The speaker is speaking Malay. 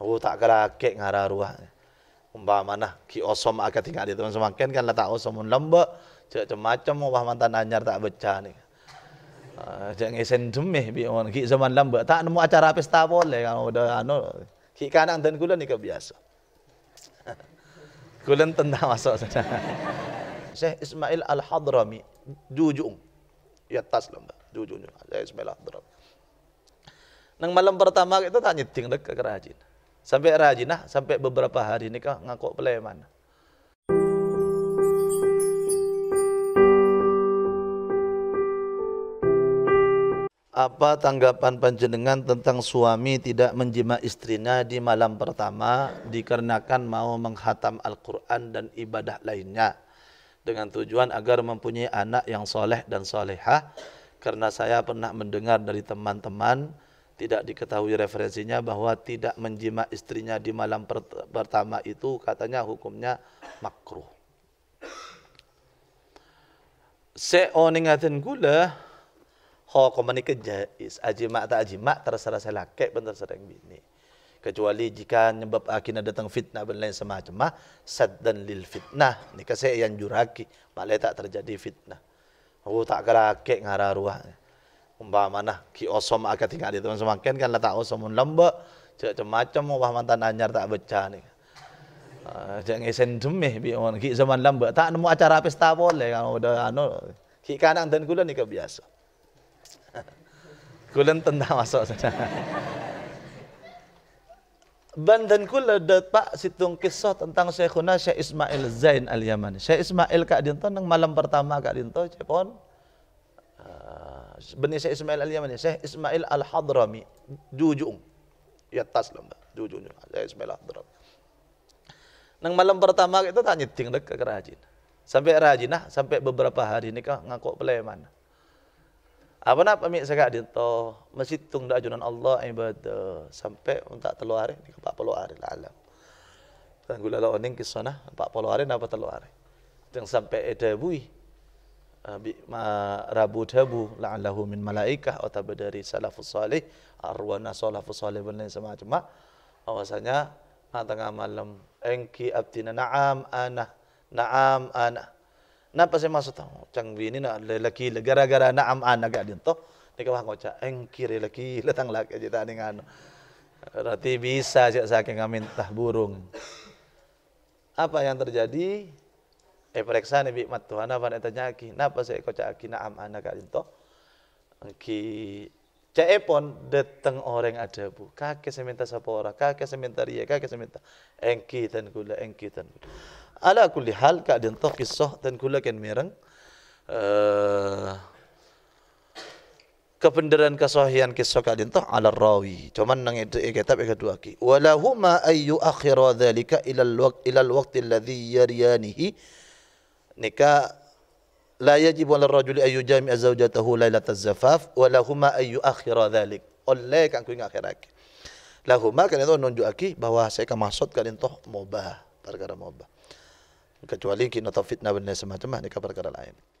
Oh tak kala kek ngara ruah. Umba mana ki osom akan tinggal di teman semakin kan letak osom pun lembek. Cek macam ubah mantan anyar tak becah ni. Ah, cek ngesen jemih bi on ki zaman lembek tak nemu acara pesta boleh kan udah anu. Ki kanang dan kula ni kebiasa. Kulen tendang masuk saja. Syekh Ismail Al-Hadrami jujung. Ya tas lembek, Jujung. Syekh Ismail Al-Hadrami. Nang malam pertama kita tak nyeting dek ke kerajinan. Sampai rajinah sampai beberapa hari ni kah ngakuk peleman. Apa tanggapan panjenengan tentang suami tidak menjima istrinya di malam pertama dikarenakan mau menghatam Al-Quran dan ibadah lainnya dengan tujuan agar mempunyai anak yang soleh dan solehah? Karena saya pernah mendengar dari teman-teman, tidak diketahui referensinya bahwa tidak menjima istrinya di malam pertama itu katanya hukumnya makruh. Seoningatin gula, ho komani aji mak tak aji mak terserah saya laki pun terserah bini. Kecuali jika nyebab akina datang fitnah dan lain semacam, mah sad dan lil fitnah. Ini kan saya yang juraki, malah tak terjadi fitnah. Oh tak kerakik ngara ruahnya umpama mana ki osom akan tinggal di tu semakin kan letak lah, osom un lamba cek macam macam ubah mantan anyar tak becah ni ah, cek ngesen demih bi on ki zaman lembek tak nemu acara pesta boleh kalau dah anu ki kadang dan kula ni kebiasa Kulan tentang masuk saja Ben dan kula dapat situng kisah tentang saya kuna saya Ismail Zain Al-Yaman. Syekh Ismail Kak Dinto, malam pertama Kak Dinto, Cepon, benih Syekh Ismail Al-Yamani, Syekh Ismail Al-Hadrami, jujung. Ya tas lama, jujung Syekh Ismail Al-Hadrami. Nang malam pertama kita tanya nyeting dek ke rajin. Sampai rajin nah, sampai beberapa hari ni kau ngaku peleman. Apa nak pemik sekak di to masjid tung da ajunan Allah ibadah sampai untuk telu hari ni 40 hari lah alam. Tanggulalah oning ke sana 40 hari napa telu hari. Yang sampai ada buih Ah, ma rabut habu la'allahu min malaikah atau dari salafus salih arwana salafus salih dan lain semacam awasannya ah, tengah malam engki abdina na'am ana na'am ana napa saya maksud tahu cang bini nak lelaki gara-gara na'am ana gak dintoh ni kawah ngoca engki lelaki letang laki aja tadi ngano berarti bisa saya saking minta burung apa yang terjadi E periksa ni bi mat tuhan apa nak tanya ki? Napa saya kau cakap ki nak am anak kau itu? Ki cakap eh pon datang orang ada bu. Kakek saya minta orang. kakek saya minta ria, kakek saya minta engki dan gula, engki dan gula. Ala aku lihat kak dan toh kisah dan gula kian mereng. Kebenaran eh, kependeran kesohian kisah kak dan toh ala rawi. Cuma nang itu kitab yang kedua ki. Walahuma ayu akhirah dalika ilal wak ilal waktu ladhi yarianihi nikah la yajibu ala rajuli ayu jami'a zawjatahu lailatal zafaf wa lahuma ayu akhira dhalik oleh kan ku ingat akhirat lahuma kan itu nunjuk aki bahwa saya akan maksud kalian toh mubah perkara mubah kecuali kita tahu fitnah benda semacam ini perkara lain